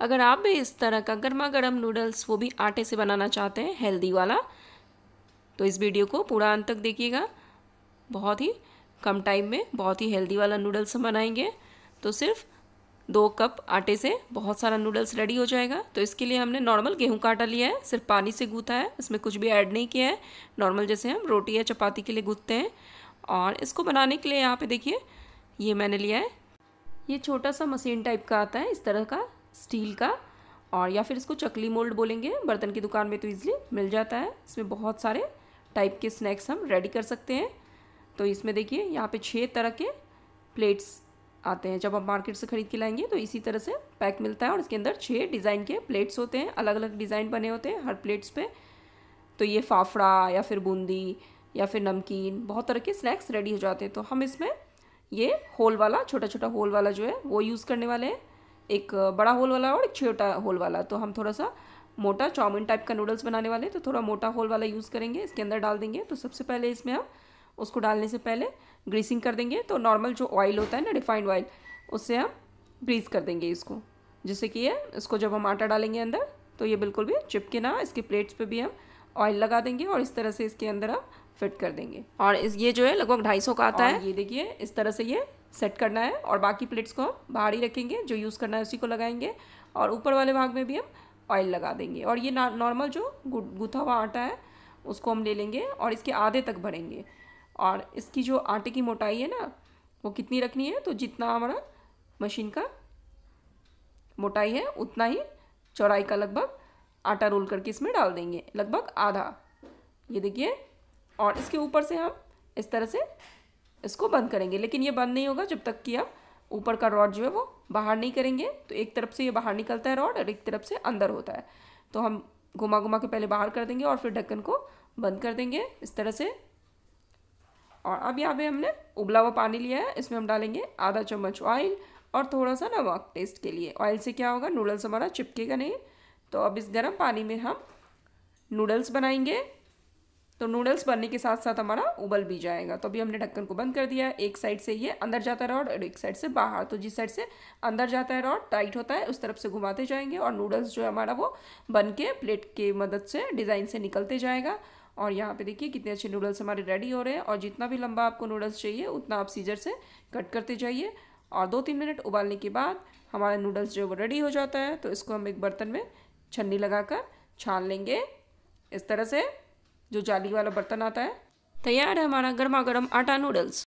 अगर आप भी इस तरह का गर्मा गर्म नूडल्स वो भी आटे से बनाना चाहते हैं हेल्दी वाला तो इस वीडियो को पूरा अंत तक देखिएगा बहुत ही कम टाइम में बहुत ही हेल्दी वाला नूडल्स हम बनाएंगे तो सिर्फ दो कप आटे से बहुत सारा नूडल्स रेडी हो जाएगा तो इसके लिए हमने नॉर्मल गेहूं का आटा लिया है सिर्फ पानी से गूँथा है इसमें कुछ भी ऐड नहीं किया है नॉर्मल जैसे हम रोटी या चपाती के लिए गूँथते हैं और इसको बनाने के लिए यहाँ पे देखिए ये मैंने लिया है ये छोटा सा मशीन टाइप का आता है इस तरह का स्टील का और या फिर इसको चकली मोल्ड बोलेंगे बर्तन की दुकान में तो ईज़िली मिल जाता है इसमें बहुत सारे टाइप के स्नैक्स हम रेडी कर सकते हैं तो इसमें देखिए यहाँ पे छः तरह के प्लेट्स आते हैं जब आप मार्केट से ख़रीद के लाएंगे तो इसी तरह से पैक मिलता है और इसके अंदर छः डिज़ाइन के प्लेट्स होते हैं अलग अलग डिज़ाइन बने होते हैं हर प्लेट्स पे तो ये फाफड़ा या फिर बूंदी या फिर नमकीन बहुत तरह के स्नैक्स रेडी हो जाते हैं तो हम इसमें ये होल वाला छोटा छोटा होल वाला जो है वो यूज़ करने वाले हैं एक बड़ा होल वाला और एक छोटा होल वाला तो हम थोड़ा सा मोटा चाउमिन टाइप का नूडल्स बनाने वाले तो थोड़ा मोटा होल वाला यूज़ करेंगे इसके अंदर डाल देंगे तो सबसे पहले इसमें हम उसको डालने से पहले ग्रीसिंग कर देंगे तो नॉर्मल जो ऑयल होता है ना रिफाइंड ऑयल उससे हम ग्रीस कर देंगे इसको जिससे कि ये इसको जब हम आटा डालेंगे अंदर तो ये बिल्कुल भी चिपके ना इसके प्लेट्स पे भी हम ऑयल लगा देंगे और इस तरह से इसके अंदर हम फिट कर देंगे और इस ये जो है लगभग ढाई सौ का आता है ये देखिए इस तरह से ये सेट करना है और बाकी प्लेट्स को हम बाहर ही रखेंगे जो यूज़ करना है उसी को लगाएंगे और ऊपर वाले भाग में भी हम ऑयल लगा देंगे और ये नॉर्मल जो गुथा हुआ आटा है उसको हम ले लेंगे और इसके आधे तक भरेंगे और इसकी जो आटे की मोटाई है ना वो कितनी रखनी है तो जितना हमारा मशीन का मोटाई है उतना ही चौड़ाई का लगभग आटा रोल करके इसमें डाल देंगे लगभग आधा ये देखिए और इसके ऊपर से हम इस तरह से इसको बंद करेंगे लेकिन ये बंद नहीं होगा जब तक कि आप ऊपर का रॉड जो है वो बाहर नहीं करेंगे तो एक तरफ से ये बाहर निकलता है रॉड और एक तरफ से अंदर होता है तो हम घुमा घुमा के पहले बाहर कर देंगे और फिर ढक्कन को बंद कर देंगे इस तरह से और अब यहाँ पे हमने उबला हुआ पानी लिया है इसमें हम डालेंगे आधा चम्मच ऑयल और थोड़ा सा नमक टेस्ट के लिए ऑयल से क्या होगा नूडल्स हमारा चिपकेगा नहीं तो अब इस गर्म पानी में हम नूडल्स बनाएंगे तो नूडल्स बनने के साथ साथ हमारा उबल भी जाएगा तो अभी हमने ढक्कन को बंद कर दिया है एक साइड से ये अंदर जाता है रॉड और एक साइड से बाहर तो जिस साइड से अंदर जाता है रॉड टाइट होता है उस तरफ से घुमाते जाएंगे और नूडल्स जो है हमारा वो बन के प्लेट के मदद से डिज़ाइन से निकलते जाएगा और यहाँ पे देखिए कितने अच्छे नूडल्स हमारे रेडी हो रहे हैं और जितना भी लंबा आपको नूडल्स चाहिए उतना आप सीजर से कट करते जाइए और दो तीन मिनट उबालने के बाद हमारा नूडल्स जो वो रेडी हो जाता है तो इसको हम एक बर्तन में छन्नी लगाकर छान लेंगे इस तरह से जो जाली वाला बर्तन आता है तैयार है हमारा गर्मा गर्म आटा नूडल्स